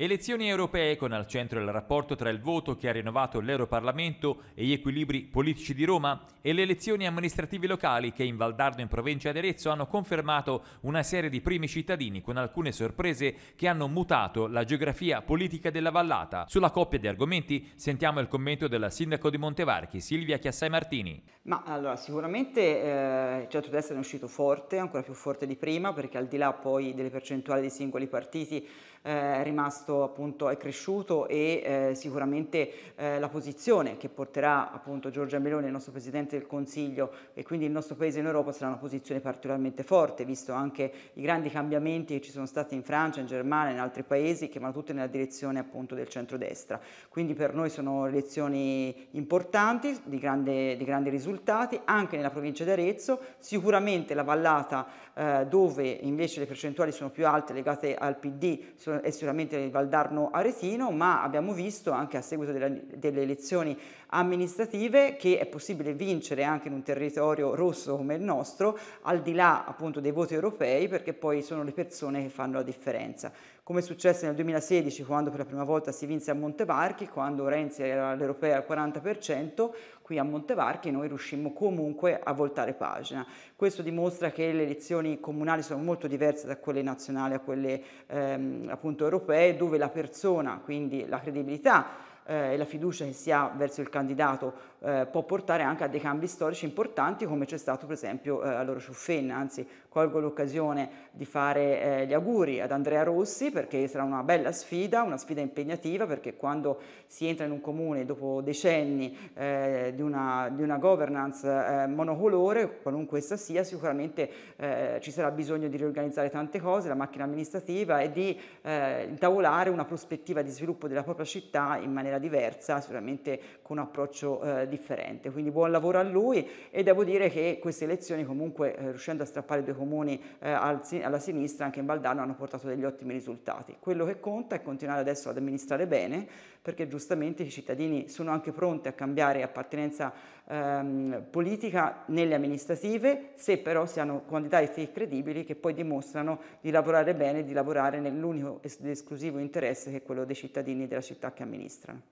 Elezioni europee con al centro il rapporto tra il voto che ha rinnovato l'Europarlamento e gli equilibri politici di Roma e le elezioni amministrative locali che in Valdardo in provincia di Arezzo hanno confermato una serie di primi cittadini con alcune sorprese che hanno mutato la geografia politica della vallata. Sulla coppia di argomenti sentiamo il commento della sindaco di Montevarchi Silvia Chiassai Martini. Ma allora sicuramente eh, il centrodestra è uscito forte, ancora più forte di prima perché al di là poi delle percentuali dei singoli partiti eh, è rimasto contrasto appunto è cresciuto e eh, sicuramente eh, la posizione che porterà appunto Giorgia Meloni, il nostro Presidente del Consiglio e quindi il nostro Paese in Europa sarà una posizione particolarmente forte, visto anche i grandi cambiamenti che ci sono stati in Francia, in Germania, in altri paesi, che vanno tutte nella direzione appunto del centrodestra. Quindi per noi sono elezioni importanti, di, grande, di grandi risultati, anche nella provincia di Arezzo, sicuramente la vallata eh, dove invece le percentuali sono più alte legate al PD è sicuramente il Valdarno Aretino, ma abbiamo visto anche a seguito delle, delle elezioni amministrative che è possibile vincere anche in un territorio rosso come il nostro, al di là appunto dei voti europei, perché poi sono le persone che fanno la differenza come è successo nel 2016 quando per la prima volta si vinse a Montevarchi, quando Renzi era all'europea al 40%, qui a Montevarchi noi riuscimmo comunque a voltare pagina. Questo dimostra che le elezioni comunali sono molto diverse da quelle nazionali a quelle ehm, appunto europee, dove dove la persona, quindi la credibilità, eh, e la fiducia che si ha verso il candidato eh, può portare anche a dei cambi storici importanti come c'è stato per esempio eh, a Loro Ciuffin, anzi colgo l'occasione di fare eh, gli auguri ad Andrea Rossi perché sarà una bella sfida, una sfida impegnativa perché quando si entra in un comune dopo decenni eh, di una, di, una, governance eh, monocolore, qualunque essa sia, sicuramente ci sarà bisogno di riorganizzare tante cose, la macchina amministrativa e di intavolare una prospettiva di sviluppo della propria città in maniera maniera diversa, sicuramente con un approccio eh, differente. Quindi buon lavoro a lui e devo dire che queste elezioni comunque eh, riuscendo a strappare due comuni eh, al, alla sinistra anche in Valdano hanno portato degli ottimi risultati. Quello che conta è continuare adesso ad amministrare bene perché giustamente i cittadini sono anche pronti a cambiare appartenenza ehm, politica nelle amministrative se però si hanno quantità candidati credibili che poi dimostrano di lavorare bene, di lavorare nell'unico ed esclusivo interesse che è quello dei cittadini della città che amministrano.